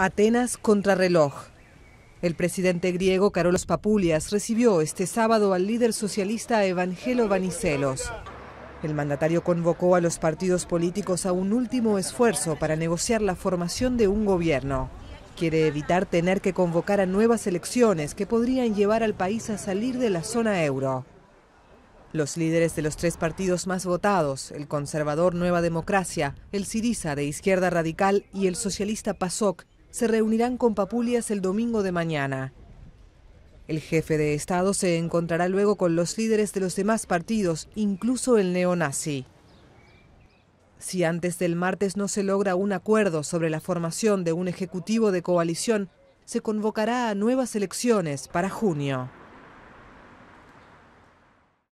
Atenas contrarreloj. El presidente griego Carolos Papulias recibió este sábado al líder socialista Evangelo Vanicelos. El mandatario convocó a los partidos políticos a un último esfuerzo para negociar la formación de un gobierno. Quiere evitar tener que convocar a nuevas elecciones que podrían llevar al país a salir de la zona euro. Los líderes de los tres partidos más votados, el conservador Nueva Democracia, el Siriza de Izquierda Radical y el socialista PASOK, se reunirán con Papulias el domingo de mañana. El jefe de Estado se encontrará luego con los líderes de los demás partidos, incluso el neonazi. Si antes del martes no se logra un acuerdo sobre la formación de un ejecutivo de coalición, se convocará a nuevas elecciones para junio.